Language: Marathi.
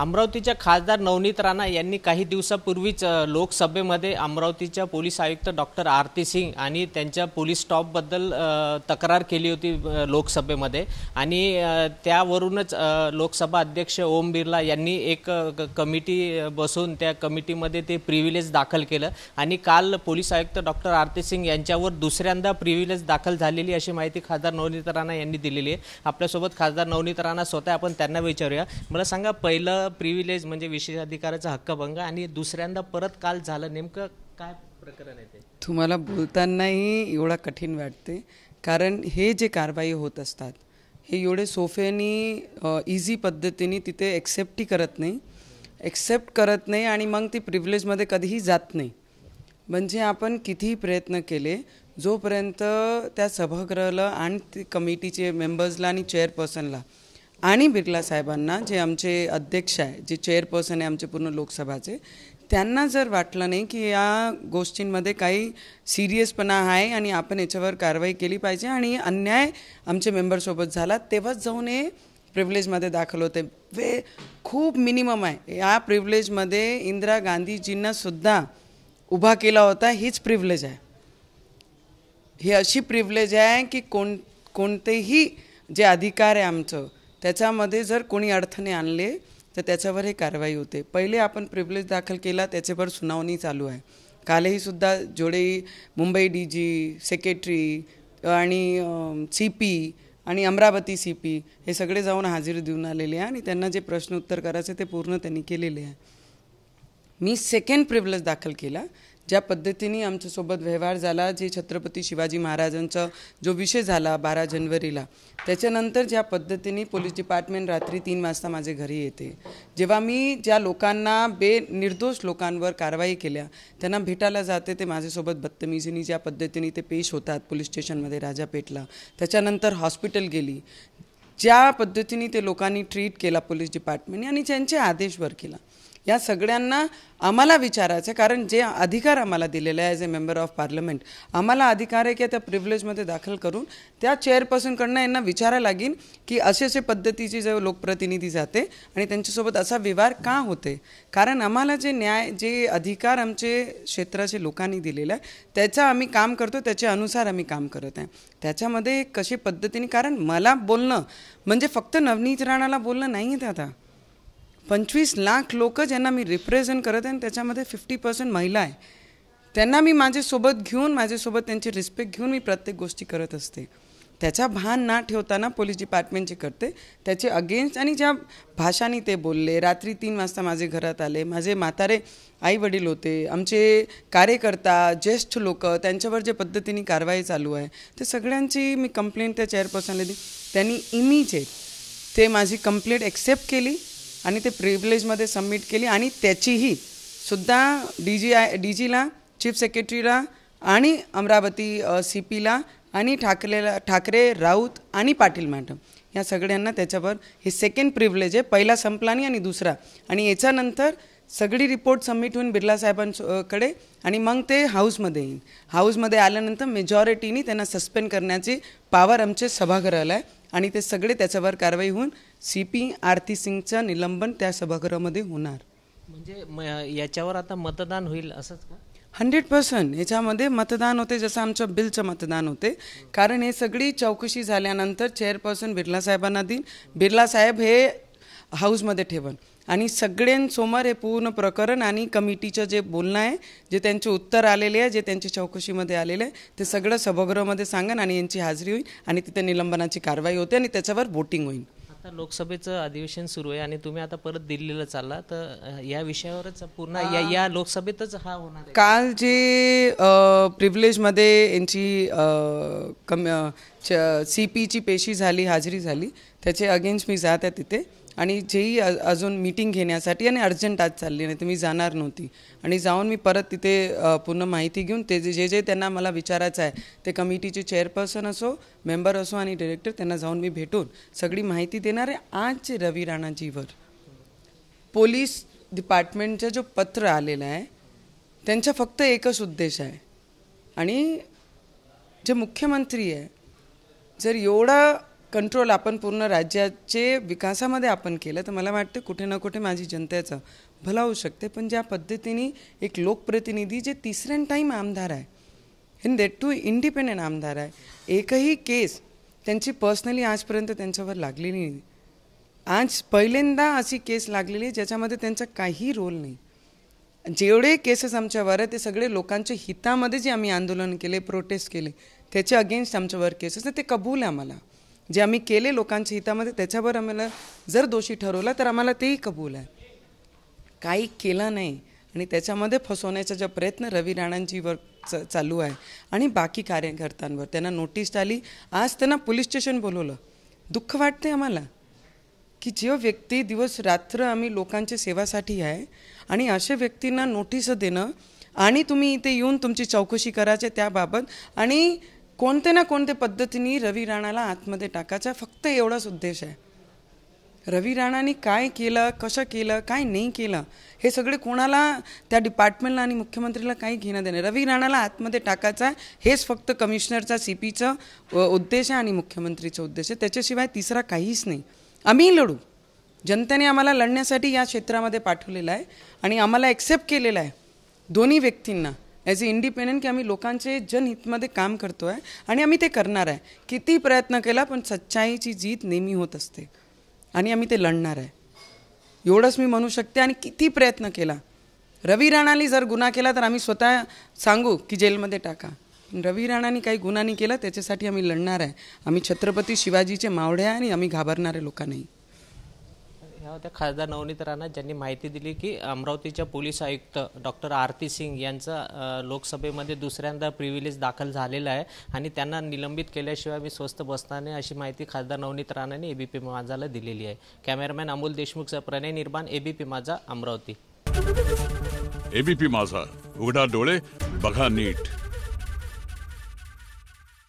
अमरावतीच्या खासदार नवनीत राणा यांनी काही दिवसापूर्वीच लोकसभेमध्ये अमरावतीच्या पोलीस आयुक्त डॉक्टर आरती सिंग आणि त्यांच्या पोलीस स्टॉपबद्दल तक्रार केली होती लोकसभेमध्ये आणि त्यावरूनच लोकसभा अध्यक्ष ओम बिर्ला यांनी एक कमिटी बसून त्या कमिटीमध्ये ते प्रिव्हिलेज दाखल केलं आणि काल पोलीस आयुक्त डॉक्टर आरती सिंग यांच्यावर दुसऱ्यांदा प्रिव्हिलेज दाखल झालेली अशी माहिती खासदार नवनीत राणा यांनी दिलेली आहे आपल्यासोबत खासदार नवनीत राणा स्वतः आपण त्यांना विचारूया मला सांगा पहिलं प्रिव्हिलेज म्हणजे विशेष अधिकाराचा हक्कभंग आणि दुसऱ्यांदा परत काल झालं नेमकं काय प्रकरण आहे ते तुम्हाला बोलतानाही एवढा कठीण वाटते कारण हे जे कारवाई होत असतात हे एवढे सोफ्यानी इझी पद्धतीने तिथे एक्सेप्टही करत नाही एक्सेप्ट करत नाही आणि मग ती प्रिव्हिलेजमध्ये कधीही जात नाही म्हणजे आपण कितीही प्रयत्न केले जोपर्यंत त्या सभागृहाला आणि कमिटीचे मेंबर्सला आणि चेअरपर्सनला आणि बिर्ला साहेबांना जे आमचे अध्यक्ष आहे जे चेअरपर्सन आहे आमचे पूर्ण लोकसभाचे त्यांना जर वाटलं नाही की या गोष्टींमध्ये काही सिरियसपणा आहे आणि आपण याच्यावर कारवाई केली पाहिजे आणि अन्याय आमच्या मेंबरसोबत झाला तेव्हाच जाऊन हे प्रिव्हिलेजमध्ये दाखल होते वे खूप मिनिमम आहे या प्रिव्हिलेजमध्ये इंदिरा गांधीजींना सुद्धा उभा केला होता हीच प्रिव्हिलेज आहे ही अशी प्रिव्हिलेज आहे की कोण कोणतेही जे अधिकार आहे आमचं त्याच्यामध्ये जर कोणी अडथणे आणले तर त्याच्यावर हे कारवाई होते पहिले आपण प्रिव्हिलेज दाखल केला त्याच्यावर सुनावणी चालू आहे कालही सुद्धा जोडे मुंबई डी जी सेक्रेटरी आणि सी पी आणि अमरावती सी पी हे सगळे जाऊन हजेरी देऊन आलेले आहे आणि त्यांना जे प्रश्न उत्तर करायचे ते पूर्ण त्यांनी केलेले आहे मी सेकंड प्रिव्हिलेज दाखल केला ज्या पद्धतीने आमच्यासोबत व्यवहार झाला जे छत्रपती शिवाजी महाराजांचा जो विषय झाला बारा जानेवारीला त्याच्यानंतर ज्या पद्धतीने पोलीस डिपार्टमेंट रात्री तीन वाजता माझे घरी येते जेव्हा मी ज्या लोकांना बे निर्दोष लोकांवर कारवाई केल्या त्यांना भेटायला जाते ते माझ्यासोबत बदतमीजीनी ज्या पद्धतीने ते पेश होतात पोलीस स्टेशनमध्ये राजापेठला त्याच्यानंतर हॉस्पिटल गेली ज्या पद्धतीने ते लोकांनी ट्रीट केला पोलीस डिपार्टमेंटने आणि ज्यांचे आदेशवर केला या सगळ्यांना आम्हाला विचारायचं आहे कारण जे अधिकार आम्हाला दिलेले आहे as a member of parliament आम्हाला अधिकार आहे की त्या प्रिव्हिलेजमध्ये दाखल करून त्या चेअरपर्सनकडनं यांना विचारायला लागेल की असे असे पद्धतीची जे लोकप्रतिनिधी जाते आणि त्यांच्यासोबत असा व्यवहार का होते कारण आम्हाला जे न्याय जे अधिकार आमचे क्षेत्राचे लोकांनी दिलेले आहे त्याचा आम्ही काम करतो त्याच्या अनुसार आम्ही काम करत आहे त्याच्यामध्ये कशी पद्धतीने कारण मला बोलणं म्हणजे फक्त नवनीत राणाला बोलणं नाही आहे आता पंचवीस लाख लोक ज्यांना मी रिप्रेझेंट करत आहे आणि त्याच्यामध्ये फिफ्टी पर्सेंट महिला आहे त्यांना मी माझ्यासोबत घेऊन माझ्यासोबत त्यांची रिस्पेक्ट घेऊन मी प्रत्येक गोष्टी करत असते त्याचा भान ना ठेवताना पोलीस डिपार्टमेंटचे करते त्याचे अगेन्स्ट आणि ज्या भाषांनी ते बोलले रात्री तीन वाजता माझे घरात आले माझे म्हातारे आई वडील होते आमचे कार्यकर्ता ज्येष्ठ लोक त्यांच्यावर जे पद्धतीने कारवाई चालू आहे ते सगळ्यांची मी कंप्लेंट त्या चेअरपर्सनला दिली त्यांनी इमिजिएट ते माझी कंप्लेंट ॲक्सेप्ट केली आणि ते प्रिव्हिलेजमध्ये सबमिट केली आणि त्याचीही सुद्धा डी जी आय डी जीला चीफ सेक्रेटरीला आणि अमरावती सी पीला आणि ठाकरेला ठाकरे राऊत आणि पाटील मॅडम या सगळ्यांना त्याच्यावर हे सेकंड प्रिव्हिलेज आहे पहिला संपला नाही आणि दुसरा आणि याच्यानंतर सगळी रिपोर्ट सबमिट होऊन बिर्ला साहेबांकडे आणि मग ते हाऊसमध्ये येईन हाऊसमध्ये आल्यानंतर मेजॉरिटीनी त्यांना सस्पेंड करण्याची पावर आमचे सभागृहाला आहे आणि ते सगळे त्याच्यावर कारवाई होऊन सी पी आरती सिंगचं निलंबन त्या सभागृहामध्ये होणार म्हणजे याच्यावर आता मतदान होईल असंच का हंड्रेड पर्सेंट याच्यामध्ये मतदान होते जसं आमचं बिलचं मतदान होते कारण हे सगळी चौकशी झाल्यानंतर चेअरपर्सन बिर्ला साहेबांना देईन बिर्ला साहेब हे हाऊसमध्ये ठेवण आणि सगळ्यांसमोर हे पूर्ण प्रकरण आणि कमिटीचं जे बोलणं आहे जे त्यांचे उत्तर आलेले आहे जे त्यांच्या चौकशीमध्ये आलेले आहे ते सगळं सभागृहामध्ये सांगन आणि यांची हाजरी होईल आणि तिथे निलंबनाची कारवाई होते आणि त्याच्यावर बोटिंग होईल आता लोकसभेचं अधिवेशन सुरू आहे आणि तुम्ही आता परत दिल्लीला चालला तर या विषयावरच पूर्ण या या लोकसभेतच हा होणार काल जे प्रिव्हिलेजमध्ये यांची कम सी पीची पेशी झाली हाजरी झाली त्याचे अगेन्स्ट मी जात आहे तिथे आणि जेही अजून मीटिंग घेण्यासाठी आणि अर्जंट आज चालली नाही तर मी जाणार नव्हती आणि जाऊन मी परत तिथे पूर्ण माहिती घेऊन ते जे जे त्यांना मला विचारायचं आहे ते कमिटीचे चेअरपर्सन असो मेंबर असो आणि डिरेक्टर त्यांना जाऊन मी भेटून सगळी माहिती देणार आहे आज रवी राणाजीवर पोलीस डिपार्टमेंटचं जो पत्र आलेला आहे त्यांचा फक्त एकच उद्देश आहे आणि जे मुख्यमंत्री आहे जर एवढा कंट्रोल आपण पूर्ण राज्याचे विकासामध्ये आपण केलं तर मला वाटतं कुठे ना कुठे माझी जनतेचं भला होऊ शकते पण ज्या पद्धतीने एक लोकप्रतिनिधी जे तिसऱ्या टाईम आमदार आहे इन देट टू इंडिपेंडंट आमदार आहे एकही केस त्यांची पर्सनली आजपर्यंत त्यांच्यावर लागलेली नाही आज पहिल्यांदा अशी केस लागलेली आहे ज्याच्यामध्ये त्यांचा काही रोल नाही जेवढे केसेस आमच्यावर आहे ते सगळे लोकांच्या हितामध्ये जे आम्ही आंदोलन केले प्रोटेस्ट केले त्याच्या अगेन्स्ट आमच्यावर केसेस ते कबूल आहे आम्हाला जे आम्ही केले लोकांच्या हितामध्ये त्याच्यावर आम्हाला जर दोषी ठरवला तर आम्हाला तेही कबूल आहे काही केलं नाही आणि त्याच्यामध्ये फसवण्याचा जो प्रयत्न रवी राणांजीवर च चालू आहे आणि बाकी कार्यकर्त्यांवर त्यांना नोटीस आली आज त्यांना पोलीस स्टेशन बोलवलं दुःख वाटते आम्हाला की जे व्यक्ती दिवस रात्र आम्ही लोकांच्या सेवासाठी आहे आणि अशा व्यक्तींना नोटीस देणं आणि तुम्ही इथे येऊन तुमची चौकशी करायचे त्याबाबत आणि कोणते ना कोणत्या पद्धतीने रवी राणाला आतमध्ये टाकायचा फक्त एवढाच उद्देश आहे रवी राणाने काय केलं कसं केलं काय नाही केलं हे सगळे कोणाला त्या डिपार्टमेंटला आणि मुख्यमंत्रीला काही घेणं देणं रवी राणाला आतमध्ये टाकायचं आहे हेच फक्त कमिशनरचा सी पीचं उद्देश आहे आणि मुख्यमंत्रीचा उद्देश आहे त्याच्याशिवाय तिसरा काहीच नाही आम्ही लढू जनतेने आम्हाला लढण्यासाठी या क्षेत्रामध्ये पाठवलेलं आहे आणि आम्हाला ॲक्सेप्ट केलेलं आहे दोन्ही व्यक्तींना ॲज अ इंडिपेंडंट की आम्ही लोकांचे जनहितमध्ये काम करतो आहे आणि आम्ही ते करणार आहे किती प्रयत्न केला पण सच्चाईची जीत नेहमी होत असते आणि आम्ही ते लढणार आहे एवढंच मी म्हणू शकते आणि किती प्रयत्न केला रवी राणाली जर गुन्हा केला तर आम्ही स्वतः सांगू की जेलमध्ये टाका रवी राणांनी काही गुन्हा नाही केला त्याच्यासाठी आम्ही लढणार आहे आम्ही छत्रपती शिवाजीचे मावडे आहे आणि आम्ही घाबरणारे लोक नाही ह्या होत्या खासदार नवनीत राणा ज्यांनी माहिती दिली की अमरावतीच्या पोलीस आयुक्त डॉक्टर आरती सिंग यांचा लोकसभेमध्ये दुसऱ्यांदा प्रिव्हिलेज दाखल झालेला आहे आणि त्यांना निलंबित केल्याशिवाय मी स्वस्त बसणार नाही अशी माहिती खासदार नवनीत राणाने एबीपी माझाला दिलेली आहे कॅमेरामॅन अमोल देशमुखचा प्रणय निर्माण एबीपी माझा अमरावती एबीपी माझा उघडा डोळे बघा नीट